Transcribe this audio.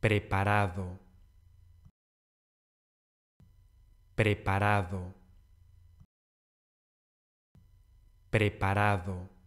preparado, preparado, preparado.